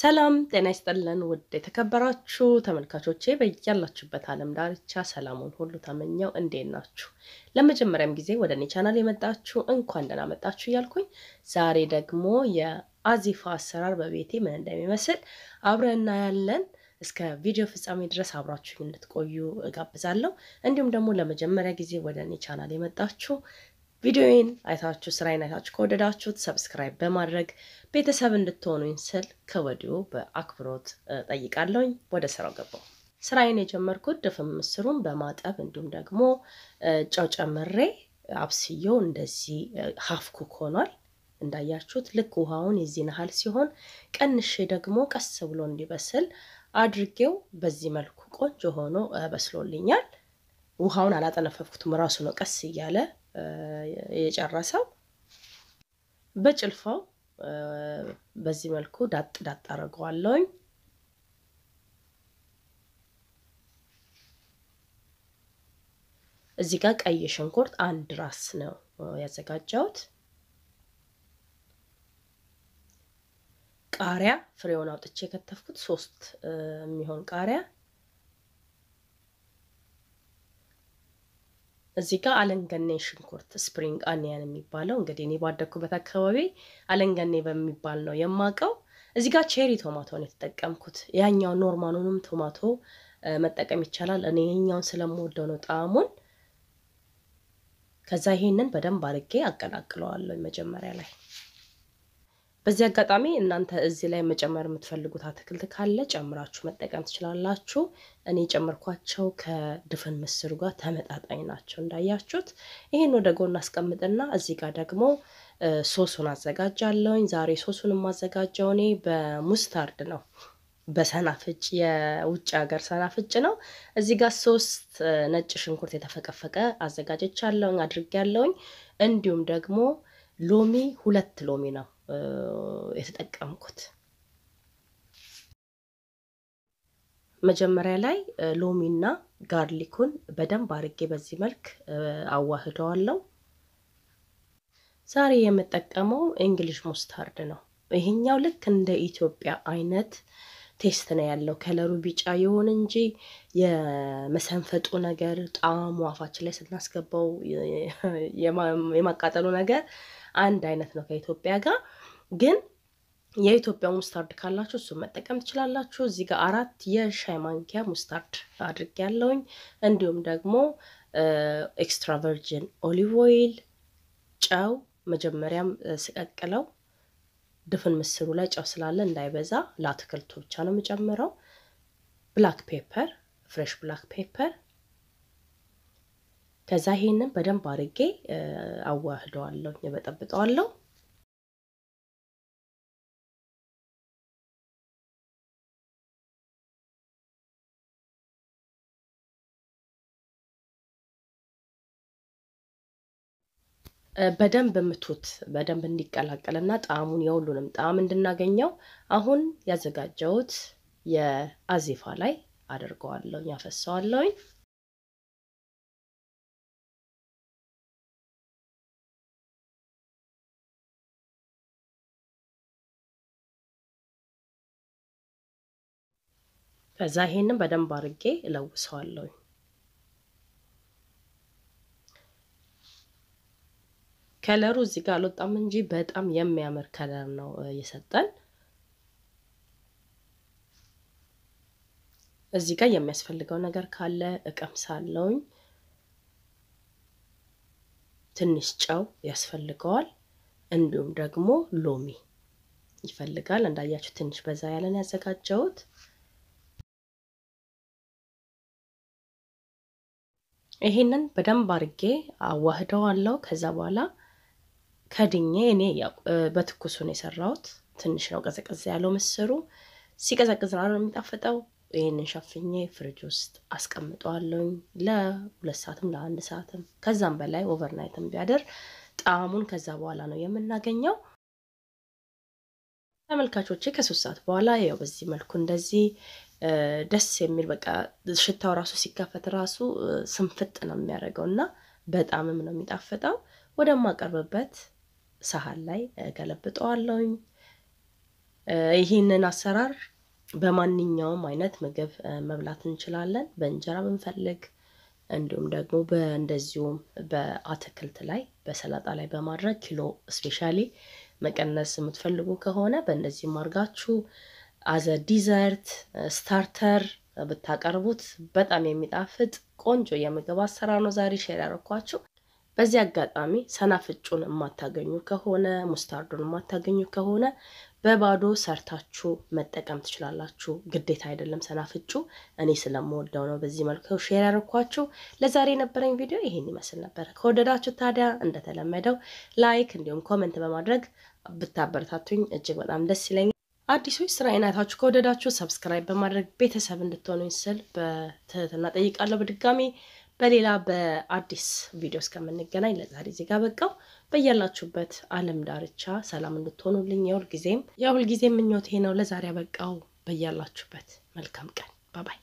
ሰላም ጤና ይስጠለን ውድ የተከበራችሁ ተመልካቾቼ፣ በያላችሁበት ዓለም ዳርቻ ሰላሙን ሁሉ ተመኘው። እንዴት ናችሁ? ለመጀመሪያም ጊዜ ወደ እኔ ቻናል የመጣችሁ እንኳን ደህና መጣችሁ እያልኩኝ ዛሬ ደግሞ የአዚፋ አሰራር በቤቴ ምን እንደሚመስል አብረን እናያለን። እስከ ቪዲዮ ፍጻሜ ድረስ አብራችሁ እንድትቆዩ እጋብዛለሁ። እንዲሁም ደግሞ ለመጀመሪያ ጊዜ ወደ እኔ ቻናል የመጣችሁ ቪዲዮዬን አይታችሁ ስራዬን አይታችሁ ከወደዳችሁት ሰብስክራይብ በማድረግ ቤተሰብ እንድትሆኑኝ ስል ከወዲሁ በአክብሮት ጠይቃለሁኝ። ወደ ስራው ገባው። ስራዬን የጀመርኩት ድፍን ምስሩን በማጠብ እንዲሁም ደግሞ ጨው ጨምሬ አብስየው እንደዚህ ሀፍ ሆኗል። እንዳያችሁት ልክ ውሃውን የዚህ ያህል ሲሆን ቀንሼ ደግሞ ቀስ ብሎ እንዲበስል አድርጌው በዚህ መልኩ ቆንጆ ሆኖ በስሎልኛል። ውሃውን አላጠነፈፍኩትም፣ ራሱ ነው ቀስ እያለ የጨረሰው። በጭልፋው በዚህ መልኩ ዳጥ ዳጥ አድርገዋለሁኝ። እዚህ ጋር ቀይ ሽንኩርት አንድ ራስ ነው ያዘጋጀሁት። ቃሪያ ፍሬውን አውጥቼ የከተፍኩት ሶስት የሚሆን ቃሪያ እዚህ ጋር አለንገኔ ሽንኩርት ስፕሪንግ አኒያን የሚባለው እንግዲህ እኔ ባደግኩበት አካባቢ አለንገኔ በሚባል ነው የማውቀው። እዚህ ጋር ቼሪ ቶማቶ ነው የተጠቀምኩት። ያኛው ኖርማኑንም ቶማቶ መጠቀም ይቻላል። እኔ ይህኛውን ስለምወደው ነው ጣዕሙን። ከዛ ይሄንን በደንብ አድርጌ አቀላቅለዋለሁ መጀመሪያ ላይ በዚህ አጋጣሚ እናንተ እዚህ ላይ መጨመር የምትፈልጉት አትክልት ካለ ጨምራችሁ መጠቀም ትችላላችሁ። እኔ ጨምርኳቸው ከድፍን ምስሩ ጋር ተመጣጣኝ ናቸው እንዳያችሁት። ይህን ወደ ጎን አስቀምጥና እዚህ ጋር ደግሞ ሶሱን አዘጋጃለሁኝ። ዛሬ ሶሱን የማዘጋጀው እኔ በሙስታርድ ነው። በሰናፍጭ የውጭ ሀገር ሰናፍጭ ነው። እዚህ ጋር ሶስት ነጭ ሽንኩርት የተፈቀፈቀ አዘጋጀቻለሁኝ አድርጌያለሁኝ። እንዲሁም ደግሞ ሎሚ ሁለት ሎሚ ነው የተጠቀምኩት። መጀመሪያ ላይ ሎሚና ጋርሊኩን በደንብ አርጌ በዚህ መልክ አዋህደዋለሁ። ዛሬ የምጠቀመው እንግሊሽ ሙስታርድ ነው። ይሄኛው ልክ እንደ ኢትዮጵያ አይነት ቴስት ነው ያለው። ከለሩ ቢጫ ይሁን እንጂ የመሰንፈጡ ነገር ጣዕሙ አፋችን ላይ ስናስገባው የማቃጠሉ ነገር አንድ አይነት ነው ከኢትዮጵያ ጋር። ግን የኢትዮጵያ ሙስታርድ ካላችሁ እሱን መጠቀም ትችላላችሁ። እዚህ ጋር አራት የሻይ ማንኪያ ሙስታርድ አድርግ ያለውኝ እንዲሁም ደግሞ ኤክስትራ ቨርጂን ኦሊቭ ኦይል፣ ጨው መጀመሪያም ስቀቅለው ድፍን ምስሩ ላይ ጨው ስላለ እንዳይበዛ ለአትክልቱ ብቻ ነው የምጨምረው። ብላክ ፔፐር፣ ፍሬሽ ብላክ ፔፐር። ከዛ ይሄንን በደንብ አድርጌ አዋህደዋለሁ፣ የበጠብጠዋለሁ። በደንብ ምቱት። በደንብ እንዲቀላቀል ና ጣዕሙን የሁሉንም ጣዕም እንድናገኘው አሁን ያዘጋጀሁት የአዜፋ ላይ አድርገዋለሁ አፈሰዋለሁኝ። ከዛ ይሄንን በደንብ አድርጌ እለውሰዋለሁኝ። ከለሩ እዚህ ጋር አልወጣም እንጂ በጣም የሚያምር ከለር ነው የሰጠን። እዚህ ጋር የሚያስፈልገው ነገር ካለ እቀምሳለሁኝ። ትንሽ ጨው ያስፈልገዋል። እንዲሁም ደግሞ ሎሚ ይፈልጋል። እንዳያችሁ ትንሽ በዛ ያለን ያዘጋጀሁት። ይሄንን በደንብ አድርጌ አዋህደዋለሁ። ከዛ በኋላ ከድኜ እኔ በትኩሱ ነው የሰራሁት። ትንሽ ነው ቀዘቀዘ ያለው ምስሩ። ሲቀዘቅዝ ነው የሚጣፍጠው። ይህንን ሸፍኜ ፍሪጅ ውስጥ አስቀምጠዋለሁኝ ለሁለት ሰዓትም ለአንድ ሰዓትም ከዛም በላይ ኦቨርናይትም ቢያደር ጣዕሙን ከዛ በኋላ ነው የምናገኘው። ተመልካቾቼ ከሶስት ሰዓት በኋላ ያው በዚህ መልኩ እንደዚህ ደስ የሚል በቃ ሽታው ራሱ ሲከፈት ራሱ ስንፍጥ ነው የሚያደርገው እና በጣምም ነው የሚጣፍጠው። ወደማቀርብበት ሳህን ላይ ገለብጠዋለሁኝ። ይህንን አሰራር በማንኛውም አይነት ምግብ መብላት እንችላለን። በእንጀራ ብንፈልግ እንዲሁም ደግሞ በእንደዚሁም በአትክልት ላይ በሰላጣ ላይ በማድረግ ኪሎ ስፔሻሊ መቀነስ የምትፈልጉ ከሆነ በእነዚህም አድርጋችሁ አዘ ዲዘርት ስታርተር ብታቀርቡት በጣም የሚጣፍጥ ቆንጆ የምግብ አሰራር ነው ዛሬ ሼር ያረኳችሁ። በዚህ አጋጣሚ ሰናፍጩን የማታገኙ ከሆነ ሙስታርዱን የማታገኙ ከሆነ በባዶ ሰርታችሁ መጠቀም ትችላላችሁ። ግዴታ አይደለም ሰናፍጩ። እኔ ስለምወደው ነው በዚህ መልኩ ሼር ያደረኳችሁ። ለዛሬ የነበረኝ ቪዲዮ ይህን ይመስል ነበር። ከወደዳችሁ ታዲያ እንደተለመደው ላይክ እንዲሁም ኮመንት በማድረግ ብታበረታቱኝ እጅግ በጣም ደስ ይለኛል። አዲሶች ስራ አይነታችሁ ከወደዳችሁ ሰብስክራይብ በማድረግ ቤተሰብ እንድትሆኑኝ ስል በትህትና ጠይቃለሁ። በድጋሚ በሌላ በአዲስ ቪዲዮ እስከምንገናኝ ለዛሬ ዜጋ በቃው። በያላችሁበት ዓለም ዳርቻ ሰላም እንድትሆኑልኝ የሁልጊዜም የሁልጊዜም ምኞቴ ነው። ለዛሬ በቃው። በያላችሁበት መልካም ቀን ባባይ